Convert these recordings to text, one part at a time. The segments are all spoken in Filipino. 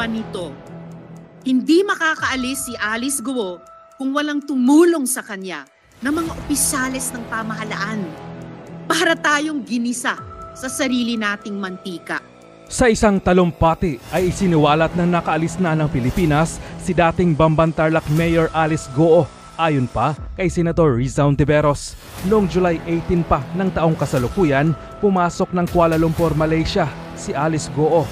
gumawa nito. Hindi makakaalis si Alice Guo kung walang tumulong sa kanya ng mga opisyales ng pamahalaan para tayong ginisa sa sarili nating mantika. Sa isang talumpati ay isiniwalat na nakaalis na ng Pilipinas si dating Bambantarlac Mayor Alice Guo ayon pa kay Senator Rizal Ontiveros. Noong July 18 pa ng taong kasalukuyan, pumasok ng Kuala Lumpur, Malaysia si Alice Goo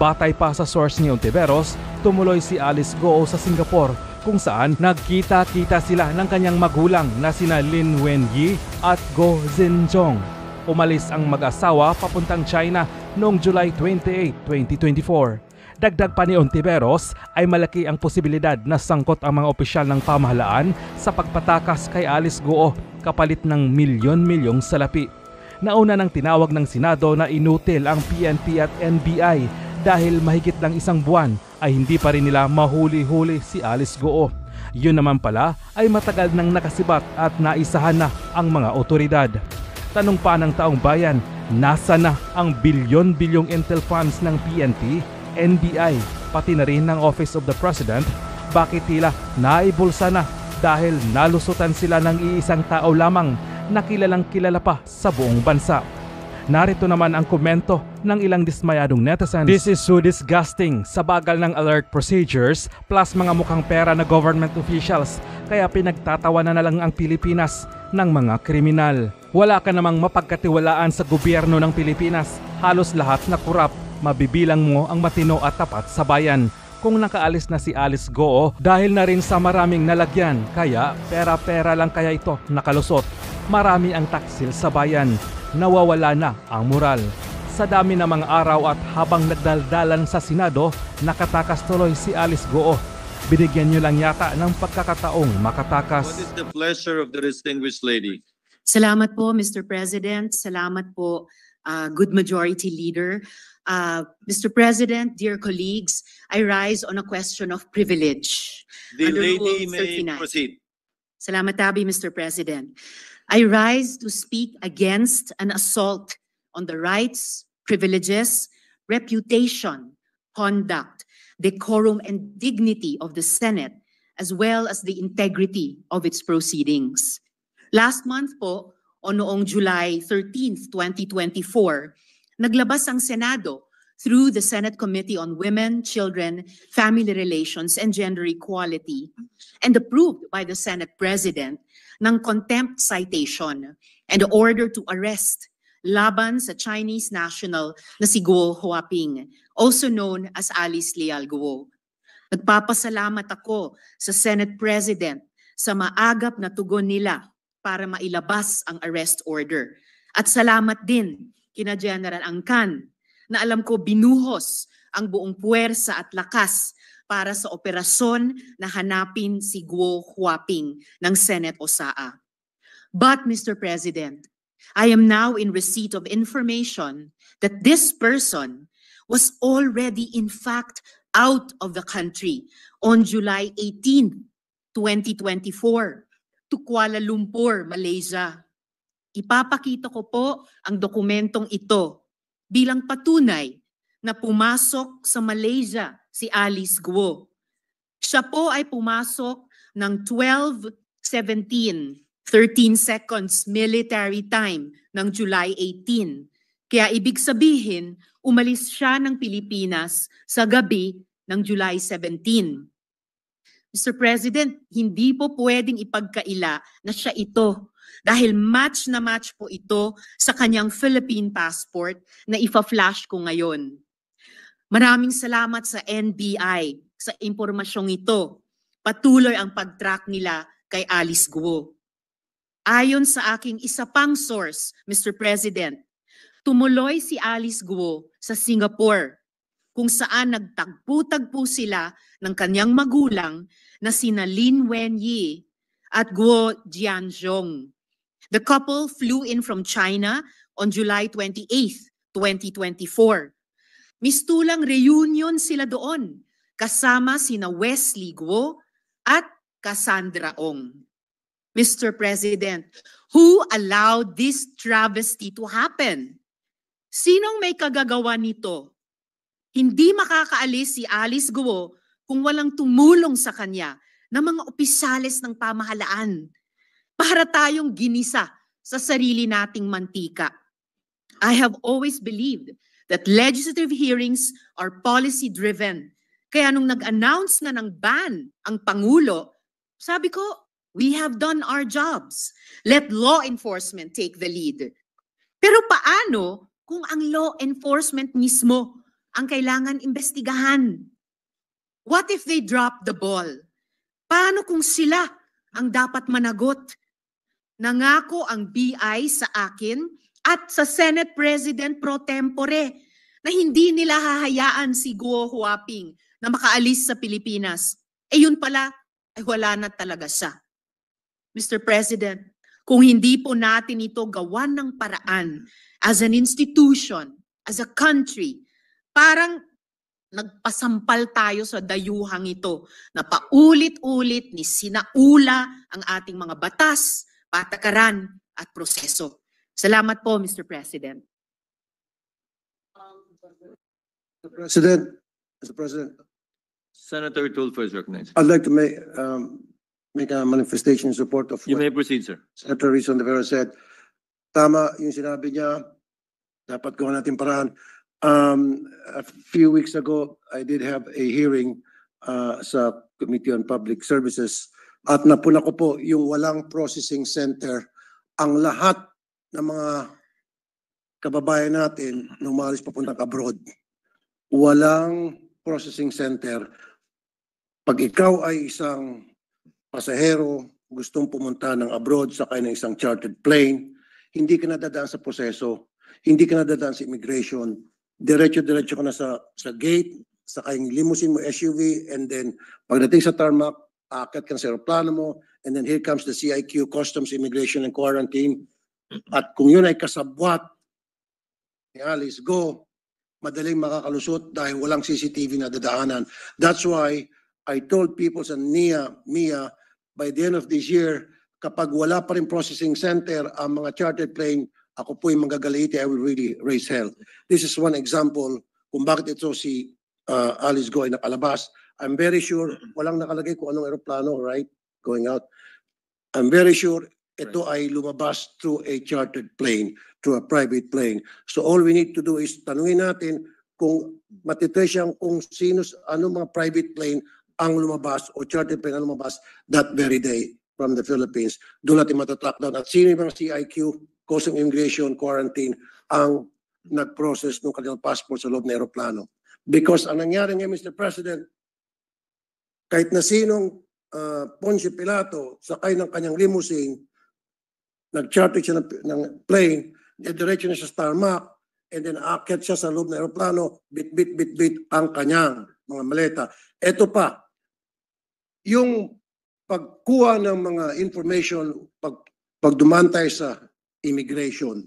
Batay pa sa source ni Ontiveros, tumuloy si Alice Goo sa Singapore kung saan nagkita-kita sila ng kanyang magulang na sina Lin Wenyi at Go Zinchong. Umalis ang mag-asawa papuntang China noong July 28, 2024. Dagdag pa ni Ontiveros ay malaki ang posibilidad na sangkot ang mga opisyal ng pamahalaan sa pagpatakas kay Alice Goo kapalit ng milyon-milyong salapi. Nauna nang tinawag ng Senado na inutil ang PNP at NBI dahil mahigit lang isang buwan ay hindi pa rin nila mahuli-huli si Alice Goo. Yun naman pala ay matagal nang nakasibat at naisahan na ang mga otoridad. Tanong pa ng taong bayan, nasa na ang bilyon-bilyong intel funds ng PNP, NBI, pati na rin ng Office of the President, bakit tila naibulsa na dahil nalusutan sila ng iisang tao lamang na kilalang kilala pa sa buong bansa. Narito naman ang komento ng ilang dismayadong netizens. This is so disgusting sa bagal ng alert procedures plus mga mukhang pera na government officials kaya pinagtatawa na, na lang ang Pilipinas ng mga kriminal. Wala ka namang mapagkatiwalaan sa gobyerno ng Pilipinas. Halos lahat na kurap. Mabibilang mo ang matino at tapat sa bayan kung nakaalis na si Alice Goo dahil na rin sa maraming nalagyan kaya pera-pera lang kaya ito nakalusot. Marami ang taksil sa bayan nawawala na ang moral. Sa dami ng mga araw at habang nagdaldalan sa Senado, nakatakas tuloy si Alice Goo. Binigyan niyo lang yata ng pagkakataong makatakas. What is the pleasure of the distinguished lady? Salamat po, Mr. President. Salamat po, uh, good majority leader. Uh, ah, Mr. President, dear colleagues, I rise on a question of privilege. The Under lady may proceed. Salamat tabi, Mr. President. I rise to speak against an assault on the rights, privileges, reputation, conduct, decorum, and dignity of the Senate, as well as the integrity of its proceedings. Last month po, noong July 13, 2024, naglabas ang Senado through the Senate Committee on Women, Children, Family Relations, and Gender Equality, and approved by the Senate President ng contempt citation and order to arrest laban sa Chinese national na si Guo Huaping, also known as Alice Leal Guo. Nagpapasalamat ako sa Senate President sa maagap na tugon nila para mailabas ang arrest order. At salamat din kina General Angkan na alam ko binuhos ang buong puwersa at lakas para sa operasyon na hanapin si Guo Huaping ng Senate OSAA. But Mr. President, I am now in receipt of information that this person was already in fact out of the country on July 18, 2024 to Kuala Lumpur, Malaysia. Ipapakita ko po ang dokumentong ito bilang patunay na pumasok sa Malaysia si Alice Guo. Siya po ay pumasok ng 12.17, 13 seconds military time ng July 18. Kaya ibig sabihin, umalis siya ng Pilipinas sa gabi ng July 17. Mr. President, hindi po pwedeng ipagkaila na siya ito dahil match na match po ito sa kanyang Philippine passport na ifa-flash ko ngayon. Maraming salamat sa NBI sa impormasyong ito. Patuloy ang pag-track nila kay Alice Guo. Ayon sa aking isa pang source, Mr. President, tumuloy si Alice Guo sa Singapore kung saan nagtagpo-tagpo sila ng kanyang magulang na sina Lin Wenyi at Guo Jianzhong. The couple flew in from China on July 28, 2024 Mistulang reunion sila doon kasama sina Wesley Guo at Cassandra Ong. Mr. President, who allowed this travesty to happen? Sinong may kagagawa nito? Hindi makakaalis si Alice Guo kung walang tumulong sa kanya ng mga opisales ng pamahalaan para tayong ginisa sa sarili nating mantika. I have always believed that legislative hearings are policy-driven. Kaya nung nag-announce na ng ban ang Pangulo, sabi ko, we have done our jobs. Let law enforcement take the lead. Pero paano kung ang law enforcement mismo ang kailangan imbestigahan? What if they drop the ball? Paano kung sila ang dapat managot? Nangako ang BI sa akin at sa Senate President pro tempore na hindi nila hahayaan si Guo Huaping na makaalis sa Pilipinas. Eh yun pala, ay wala na talaga siya. Mr. President, kung hindi po natin ito gawan ng paraan as an institution, as a country, parang nagpasampal tayo sa dayuhang ito na paulit-ulit ni sinaula ang ating mga batas, patakaran at proseso. Salamat po, Mr. President. Mr. President, Mr. President, Senator Tulfo is recognized. I'd like to make, um, make a manifestation in support of You may proceed, sir. Senator Rizon de Vera said. Tama yung sinabi niya, dapat gawa natin paraan. Um, a few weeks ago, I did have a hearing uh, sa Committee on Public Services at napuna ko po yung walang processing center. Ang lahat ng mga kababayan natin na umalis papuntang abroad. Walang processing center. Pag ikaw ay isang pasahero, gustong pumunta ng abroad, sakay ng isang chartered plane, hindi ka nadadaan sa proseso, hindi ka nadadaan sa immigration, diretso-diretso ka na sa, sa gate, sakay ng limousine mo, SUV, and then pagdating sa tarmac, aakyat ka sa aeroplano mo, and then here comes the CIQ, Customs, Immigration, and Quarantine, at kung yun ay kasabwat yeah, let's Go, madaling makakalusot dahil walang CCTV na dadaanan. That's why I told people sa NIA, MIA, by the end of this year, kapag wala pa rin processing center ang mga chartered plane, ako po yung magagaliti, I will really raise hell. This is one example kung bakit ito si uh, Alice Goy nakalabas. I'm very sure, walang nakalagay kung anong aeroplano, right, going out. I'm very sure ito right. ay lumabas through a chartered plane, through a private plane. So all we need to do is tanungin natin kung matitresyang kung sino, ano mga private plane ang lumabas o chartered plane ang lumabas that very day from the Philippines. Doon natin matatrack down at sino yung CIQ, Customs Immigration, Quarantine, ang nag-process ng kanilang passport sa loob ng aeroplano. Because ang nangyari ngayon, Mr. President, kahit na sinong uh, ah, Ponce Pilato sakay ng kanyang limousine, nag-charter siya ng, ng plane, diretso na siya sa tarmac, and then aakyat siya sa loob ng aeroplano, bit, bit, bit, bit ang kanyang mga maleta. Ito pa, yung pagkuha ng mga information, pag, pagduman tayo sa immigration,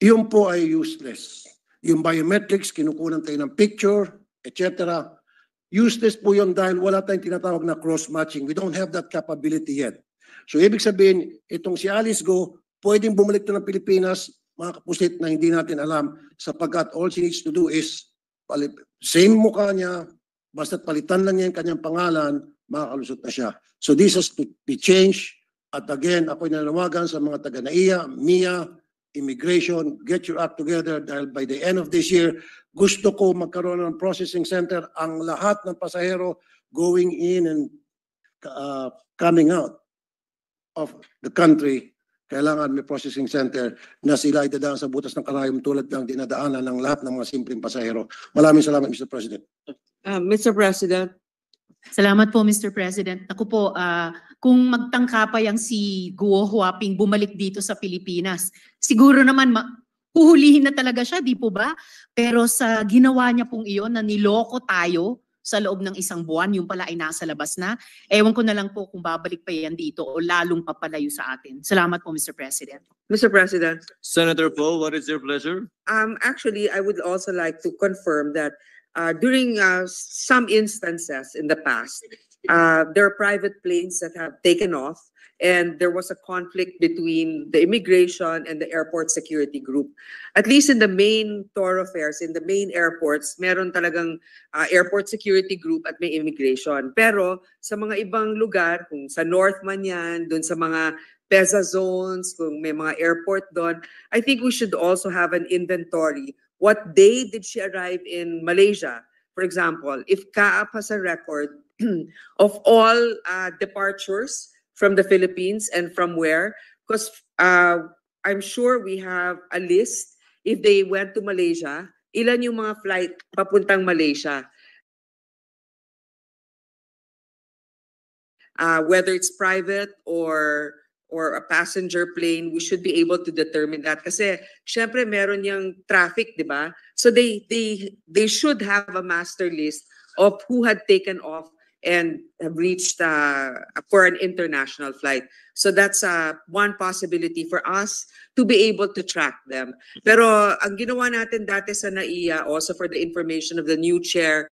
yun po ay useless. Yung biometrics, kinukunan tayo ng picture, etc. Useless po yun dahil wala tayong tinatawag na cross-matching. We don't have that capability yet. So ibig sabihin, itong si Alice Go, pwedeng bumalik na ng Pilipinas, mga kapusit na hindi natin alam sapagkat all she needs to do is same mukha niya, basta't palitan lang niya yung kanyang pangalan, makakalusot na siya. So this has to be changed. At again, ako'y nanawagan sa mga taga NAIA, MIA, immigration, get your act together dahil by the end of this year, gusto ko magkaroon ng processing center ang lahat ng pasahero going in and uh, coming out of the country, kailangan may processing center na sila itadaan sa butas ng karayom tulad ng dinadaanan ng lahat ng mga simpleng pasahero. Maraming salamat, Mr. President. Uh, Mr. President. Salamat po, Mr. President. Ako po, uh, kung magtangka pa yung si Guo Huaping bumalik dito sa Pilipinas, siguro naman ma- huhulihin na talaga siya, di po ba? Pero sa ginawa niya pong iyon na niloko tayo, sa loob ng isang buwan, yung pala ay nasa labas na. Ewan ko na lang po kung babalik pa yan dito o lalong papalayo sa atin. Salamat po, Mr. President. Mr. President, Senator Poe, what is your pleasure? um, actually, I would also like to confirm that uh, during uh, some instances in the past, Uh, there are private planes that have taken off, and there was a conflict between the immigration and the airport security group. At least in the main thoroughfares, in the main airports, meron talagang uh, airport security group at may immigration. Pero sa mga ibang lugar, kung sa north man yan, dun sa mga PESA zones, kung may mga airport doon, I think we should also have an inventory. What day did she arrive in Malaysia? For example, if Kaap has a record of all uh, departures from the Philippines and from where? Because uh, I'm sure we have a list. If they went to Malaysia, ilan yung mga flight papuntang Malaysia? Uh, whether it's private or or a passenger plane, we should be able to determine that. Kasi, syempre, meron yung traffic, di ba? So they, they, they should have a master list of who had taken off and have reached uh, for an international flight. So that's uh, one possibility for us to be able to track them. Pero ang ginawa natin dati sa NAIA, also for the information of the new chair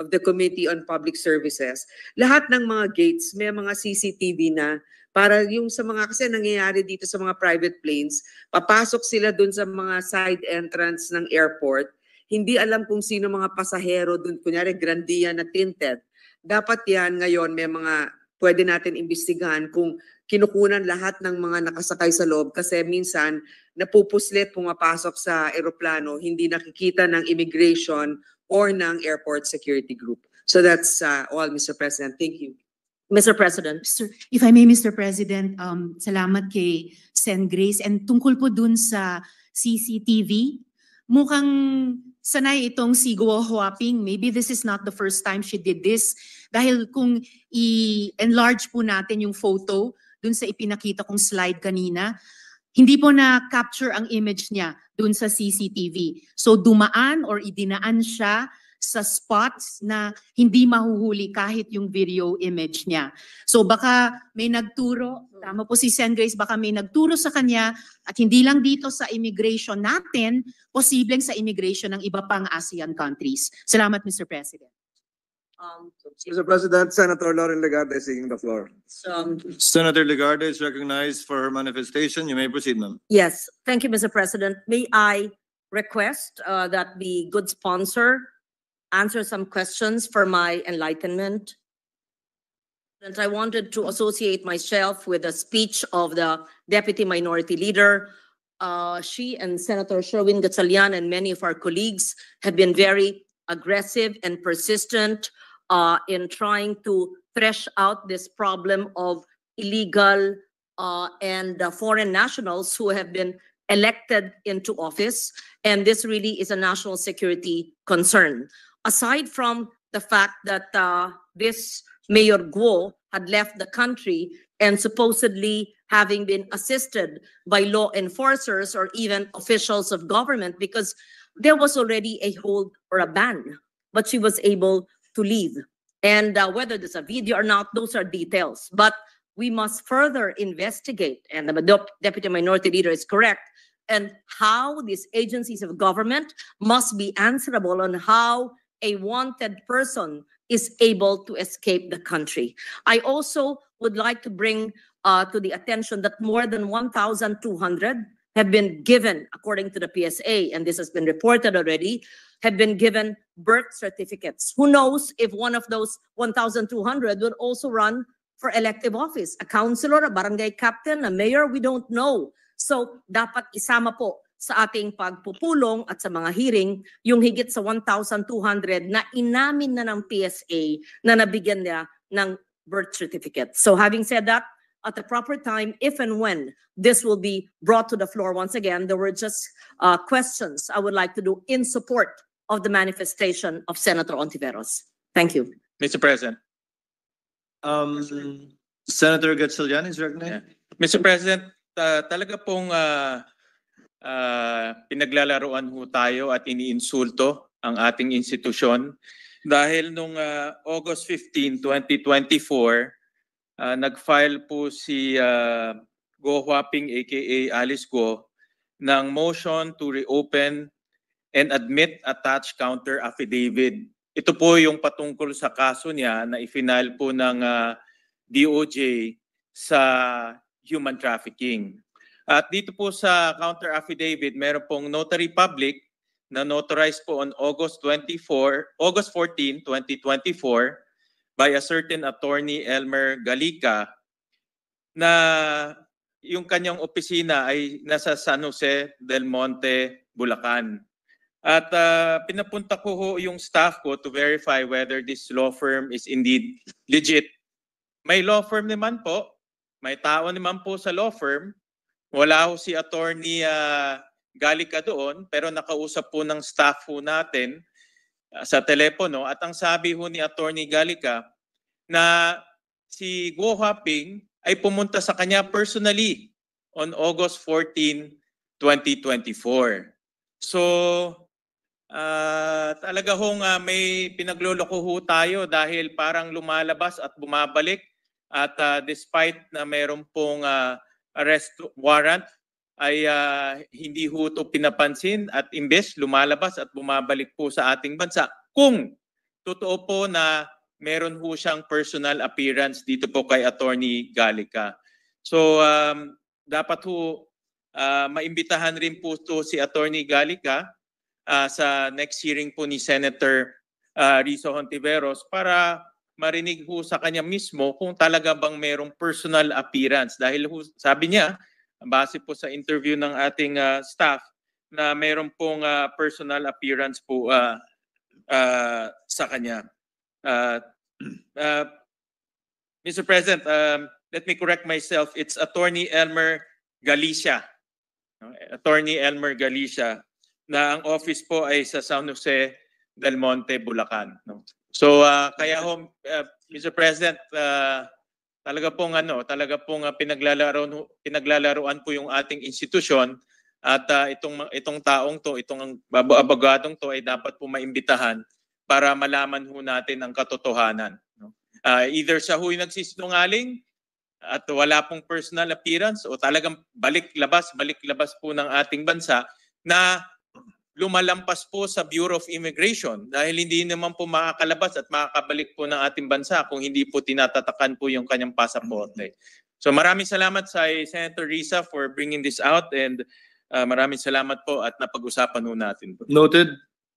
of the Committee on Public Services, lahat ng mga gates may mga CCTV na para yung sa mga kasi nangyayari dito sa mga private planes, papasok sila dun sa mga side entrance ng airport hindi alam kung sino mga pasahero doon, kunyari Grandia na tinted. Dapat yan ngayon may mga pwede natin imbestigahan kung kinukunan lahat ng mga nakasakay sa loob kasi minsan napupuslit pumapasok sa eroplano, hindi nakikita ng immigration or ng airport security group. So that's uh, all, Mr. President. Thank you. Mr. President. Sir, if I may, Mr. President, um, salamat kay Sen. Grace. And tungkol po dun sa CCTV, mukhang sanay itong si Guo Huaping. Maybe this is not the first time she did this. Dahil kung i-enlarge po natin yung photo dun sa ipinakita kong slide kanina, hindi po na-capture ang image niya dun sa CCTV. So dumaan or idinaan siya sa spots na hindi mahuhuli kahit yung video image niya. So baka may nagturo, tama po si Sen Grace, baka may nagturo sa kanya at hindi lang dito sa immigration natin, posibleng sa immigration ng iba pang ASEAN countries. Salamat Mr. President. Um, Mr. President, Senator Lauren Legarde is seeking the floor. Um, Senator Legarde is recognized for her manifestation. You may proceed, ma'am. Yes. Thank you, Mr. President. May I request uh, that the good sponsor answer some questions for my enlightenment. And I wanted to associate myself with the speech of the deputy minority leader. Uh, she and Senator Sherwin Gatsalian and many of our colleagues have been very aggressive and persistent uh, in trying to thresh out this problem of illegal uh, and foreign nationals who have been elected into office. And this really is a national security concern aside from the fact that uh, this Mayor Guo had left the country and supposedly having been assisted by law enforcers or even officials of government because there was already a hold or a ban, but she was able to leave. And uh, whether there's a video or not, those are details. But we must further investigate, and the deputy minority leader is correct, and how these agencies of government must be answerable on how a wanted person is able to escape the country. I also would like to bring uh, to the attention that more than 1,200 have been given, according to the PSA, and this has been reported already, have been given birth certificates. Who knows if one of those 1,200 would also run for elective office, a councilor, a barangay captain, a mayor, we don't know. So dapat isama po sa ating pagpupulong at sa mga hearing yung higit sa 1,200 na inamin na ng PSA na nabigyan niya ng birth certificate. So having said that, at the proper time, if and when this will be brought to the floor once again, there were just uh, questions I would like to do in support of the manifestation of Senator Ontiveros. Thank you. Mr. President. Um, Senator Gatchalian is recognized. Yeah. Mr. President, uh, talaga pong uh, uh, ah, pinaglalaruan ho tayo at iniinsulto ang ating institusyon dahil nung uh, August 15, 2024, uh, nag po si uh, ah, Go Huaping aka Alice Go ng motion to reopen and admit attached counter affidavit. Ito po yung patungkol sa kaso niya na ifinal po ng uh, DOJ sa human trafficking. At dito po sa counter affidavit, meron pong notary public na notarized po on August 24, August 14, 2024 by a certain attorney Elmer Galica na yung kanyang opisina ay nasa San Jose del Monte, Bulacan. At uh, pinapunta ko ho yung staff ko to verify whether this law firm is indeed legit. May law firm naman po, may tao naman po sa law firm wala ho si Attorney uh, ah, Galica doon pero nakausap po ng staff ho natin uh, sa telepono at ang sabi ho ni Attorney Galica na si Guo Haping ay pumunta sa kanya personally on August 14, 2024. So, uh, talaga hong uh, may pinagloloko ho tayo dahil parang lumalabas at bumabalik at uh, despite na meron pong uh, arrest warrant ay uh, hindi ho ito pinapansin at imbes lumalabas at bumabalik po sa ating bansa kung totoo po na meron ho siyang personal appearance dito po kay Attorney Galica. So um, dapat ho uh, maimbitahan rin po to si Attorney Galica uh, sa next hearing po ni Senator uh, Rizzo Hontiveros para marinig ho sa kanya mismo kung talaga bang merong personal appearance. Dahil ho, sabi niya, base po sa interview ng ating uh, staff, na meron pong uh, personal appearance po uh, uh, sa kanya. Uh, uh, Mr. President, um, let me correct myself. It's Attorney Elmer Galicia. Attorney Elmer Galicia na ang office po ay sa San Jose del Monte, Bulacan. No? So uh, kaya ho, uh, ah, Mr. President, uh, talaga pong ano, talaga pong uh, pinaglalaro pinaglalaruan po yung ating institusyon at uh, itong itong taong to, itong abogadong to ay dapat po maimbitahan para malaman ho natin ang katotohanan. No? Uh, either sa huy nagsisinungaling at wala pong personal appearance o talagang balik labas, balik labas po ng ating bansa na lumalampas po sa Bureau of Immigration dahil hindi naman po makakalabas at makakabalik po ng ating bansa kung hindi po tinatatakan po yung kanyang pasaporte. So maraming salamat sa Senator Risa for bringing this out and uh, maraming salamat po at napag-usapan po natin. Noted.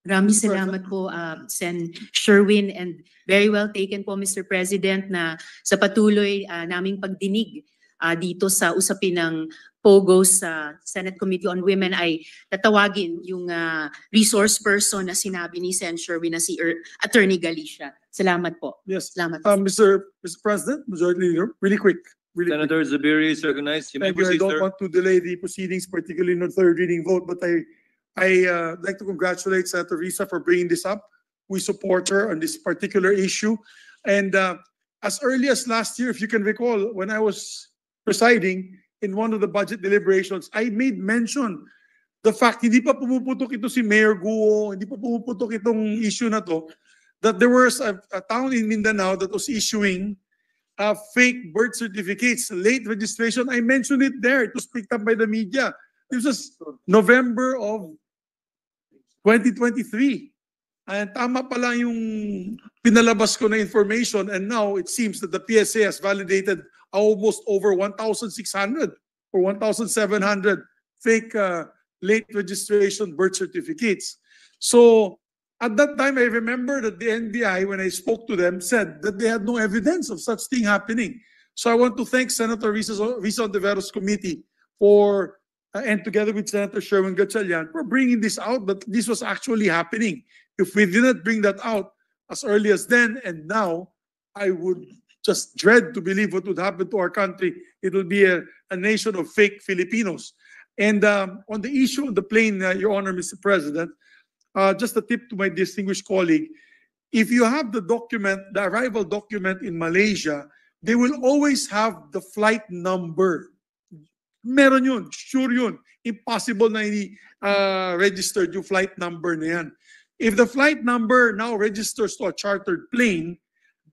Maraming salamat po, uh, Sen. Sherwin, and very well taken po, Mr. President, na sa patuloy uh, naming pagdinig uh, dito sa usapin ng POGO sa Senate Committee on Women ay tatawagin yung uh, resource person na sinabi ni Sen. Sherwin na si er, Attorney Galicia. Salamat po. Yes. Salamat po. Uh, Mr. Mr. President, Majority Leader, really quick. Really Senator quick. Zabiri is recognized. You Thank you. Proceed, I don't sir. want to delay the proceedings, particularly in the third reading vote, but I I uh, like to congratulate Senator Risa for bringing this up. We support her on this particular issue. And uh, as early as last year, if you can recall, when I was presiding, in one of the budget deliberations, I made mention the fact, hindi pa pumuputok ito si Mayor Guo, hindi pa pumuputok itong issue na to, that there was a, a town in Mindanao that was issuing uh, fake birth certificates, late registration. I mentioned it there. It was picked up by the media. This was November of 2023. And tama pala yung pinalabas ko na information and now it seems that the PSA has validated almost over 1,600 or 1,700 fake uh, late registration birth certificates. So at that time, I remember that the NBI, when I spoke to them, said that they had no evidence of such thing happening. So I want to thank Senator Rizal the Veros committee for, uh, and together with Senator Sherwin Gatchalian, for bringing this out, that this was actually happening. If we did not bring that out as early as then and now, I would just dread to believe what would happen to our country. It will be a, a nation of fake Filipinos. And um, on the issue of the plane, uh, Your Honor, Mr. President, uh, just a tip to my distinguished colleague. If you have the document, the arrival document in Malaysia, they will always have the flight number. Meron yun, sure yun. Impossible na hindi uh, registered yung flight number na yan. If the flight number now registers to a chartered plane,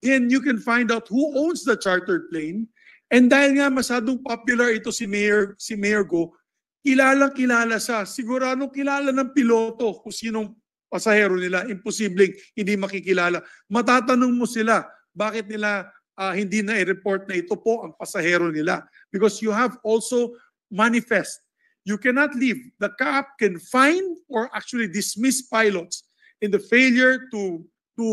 then you can find out who owns the charter plane. And dahil nga masadong popular ito si Mayor, si Mayor Go, kilalang kilala sa Siguradong kilala ng piloto kung sinong pasahero nila. Imposible, hindi makikilala. Matatanong mo sila bakit nila uh, hindi na i-report na ito po ang pasahero nila. Because you have also manifest. You cannot leave. The CAAP can fine or actually dismiss pilots in the failure to to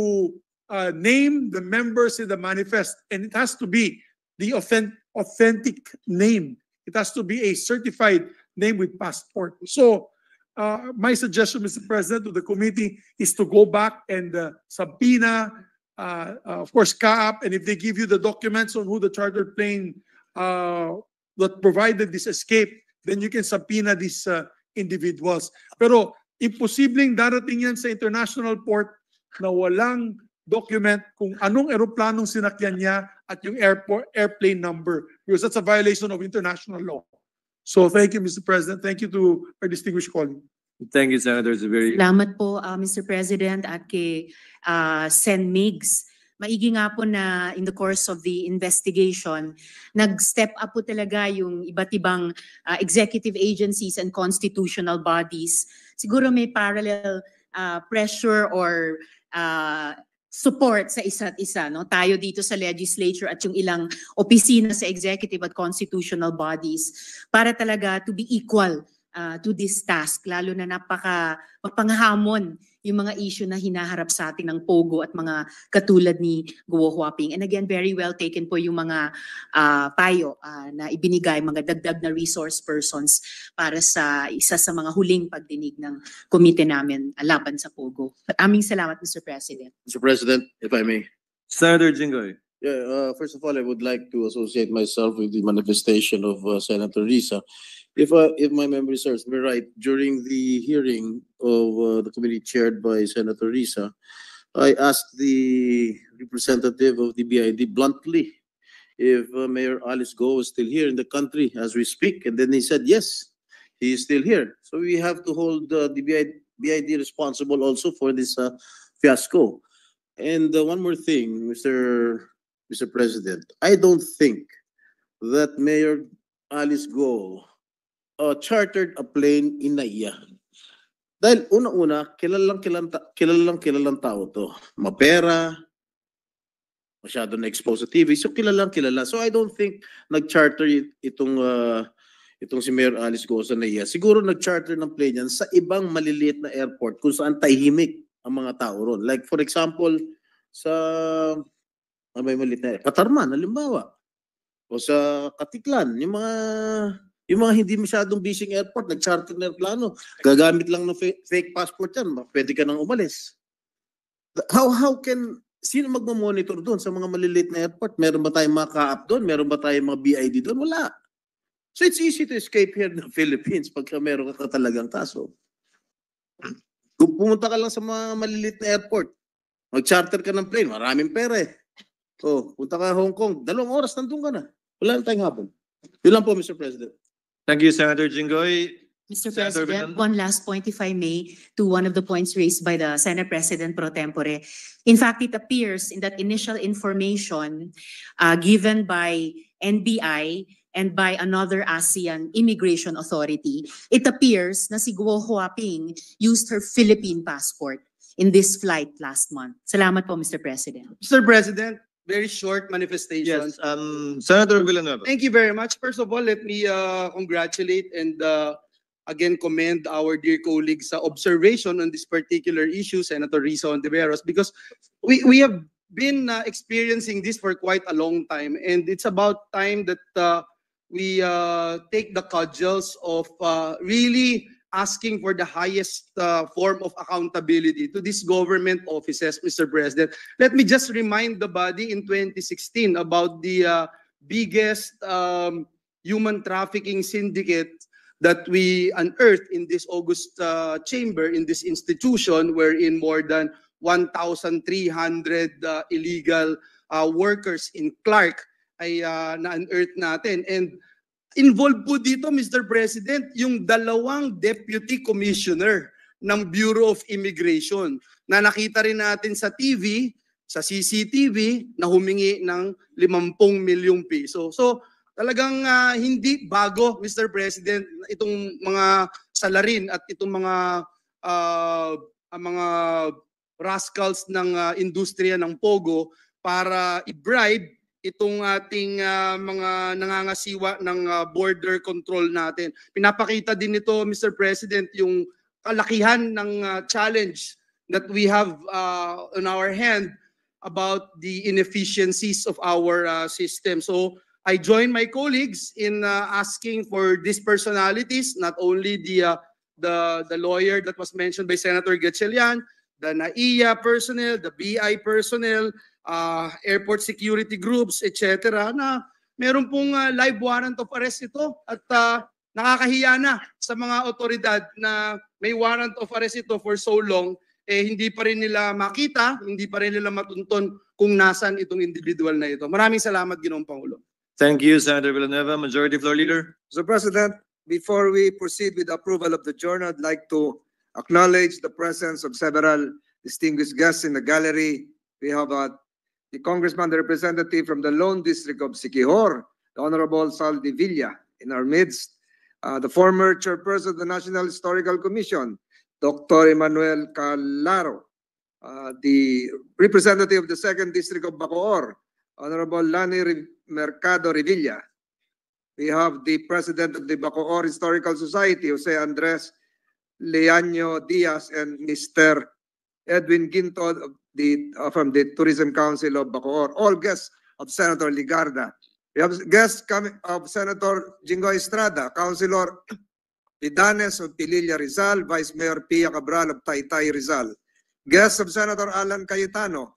uh, name the members in the manifest, and it has to be the authentic, authentic name. It has to be a certified name with passport. So, uh, my suggestion, Mr. President, to the committee is to go back and uh, subpoena, uh, uh, of course, CAAP, and if they give you the documents on who the chartered plane uh, that provided this escape, then you can subpoena these uh, individuals. Pero imposibleng darating yan sa international port na walang document kung anong eroplanong sinakyan niya at yung airport, airplane number because that's a violation of international law. So thank you, Mr. President. Thank you to our distinguished colleague. Thank you, Senator. It's a very... Salamat po, uh, Mr. President, at kay uh, Sen. Migs. Maigi nga po na in the course of the investigation, nag-step up po talaga yung iba't ibang uh, executive agencies and constitutional bodies. Siguro may parallel uh, pressure or uh, support sa isa't isa. No? Tayo dito sa legislature at yung ilang opisina sa executive at constitutional bodies para talaga to be equal uh, to this task, lalo na napaka mapanghamon yung mga issue na hinaharap sa atin ng Pogo at mga katulad ni Guo Huaping. And again, very well taken po yung mga uh, payo uh, na ibinigay, mga dagdag na resource persons para sa isa sa mga huling pagdinig ng komite namin uh, laban sa Pogo. Aming salamat, Mr. President. Mr. President, if I may. Senator Jinggoy. Yeah, uh, first of all, I would like to associate myself with the manifestation of uh, Senator Risa. If, uh, if my memory serves me right, during the hearing of uh, the committee chaired by Senator Risa, I asked the representative of the BID bluntly if uh, Mayor Alice Go was still here in the country as we speak. And then he said, yes, he is still here. So we have to hold uh, the BID, BID responsible also for this fiasco. And one more thing, Mr. Mr. President, I don't think that Mayor Alice Go uh, chartered a plane in Naiya. Dahil una-una, kilalang kilalang, kilalang kilalang tao to. Mapera, masyado na-expose sa TV. So kilalang kilala. So I don't think nag-charter itong uh, itong si Mayor Alice Go sa Naiya. Siguro nag-charter ng plane yan sa ibang maliliit na airport kung saan tahimik ang mga tao ron. Like for example, sa ano ba yung maliit na Katarman, halimbawa. O sa Katiklan, yung mga yung mga hindi masyadong busy airport, nag-charter na plano, gagamit lang ng fake, passport yan, pwede ka nang umalis. How how can sino magmo-monitor doon sa mga maliliit na airport? Meron ba tayong mga ka-app doon? Meron ba tayong mga BID doon? Wala. So it's easy to escape here in the Philippines pagka meron ka, talagang taso. Kung pumunta ka lang sa mga maliliit na airport, mag-charter ka ng plane, maraming pera eh. Oh, punta ka Hong Kong. Dalawang oras, nandun ka na. Wala na tayong hapon. Yun lang po, Mr. President. Thank you, Senator Jinggoy. Mr. Senator President, Bernal. one last point, if I may, to one of the points raised by the Senate President pro tempore. In fact, it appears in that initial information uh, given by NBI and by another ASEAN immigration authority, it appears na si Guo Huaping used her Philippine passport in this flight last month. Salamat po, Mr. President. Mr. President, very short manifestations. Yes, um, Senator Villanueva. Thank you very much. First of all, let me uh, congratulate and uh, again commend our dear colleagues' uh, observation on this particular issue, Senator Risa Ontiveros, because we, we have been uh, experiencing this for quite a long time, and it's about time that uh, we uh, take the cudgels of uh, really asking for the highest uh, form of accountability to these government offices, Mr. President. Let me just remind the body in 2016 about the uh, biggest um, human trafficking syndicate that we unearthed in this August uh, chamber, in this institution, wherein more than 1,300 uh, illegal uh, workers in Clark ay uh, na-unearth natin. And Involved po dito, Mr. President, yung dalawang deputy commissioner ng Bureau of Immigration na nakita rin natin sa TV, sa CCTV, na humingi ng 50 milyong piso. So talagang uh, hindi bago, Mr. President, itong mga salarin at itong mga uh, mga rascals ng uh, industriya ng Pogo para i-bribe itong ating uh, mga nangangasiwa ng uh, border control natin. Pinapakita din nito, Mr. President, yung kalakihan ng uh, challenge that we have uh, on our hand about the inefficiencies of our uh, system. So I join my colleagues in uh, asking for these personalities, not only the, uh, the, the lawyer that was mentioned by Senator Gatchalian, the NAIA personnel, the BI personnel, uh, airport security groups, etc. na meron pong uh, live warrant of arrest ito at uh, nakakahiya na sa mga otoridad na may warrant of arrest ito for so long eh hindi pa rin nila makita, hindi pa rin nila matunton kung nasan itong individual na ito. Maraming salamat, Ginoong Pangulo. Thank you, Senator Villanueva. Majority Floor Leader. Mr. President, before we proceed with approval of the journal, I'd like to acknowledge the presence of several distinguished guests in the gallery. We have uh, the Congressman, the representative from the Lone District of Siquijor, the Honorable Sal Villa in our midst, uh, the former chairperson of the National Historical Commission, Dr. Emmanuel Calaro, uh, the representative of the 2nd District of Bacoor, Honorable Lani Mercado Revilla. We have the president of the Bacoor Historical Society, Jose Andres Leanio Diaz and Mr. Edwin Ginto of the, uh, from the Tourism Council of Bacoor, all guests of Senator Ligarda. We have guests coming of Senator Jingo Estrada, Councilor Vidanes of Pililla Rizal, Vice Mayor Pia Cabral of Taytay Rizal. Guests of Senator Alan Cayetano,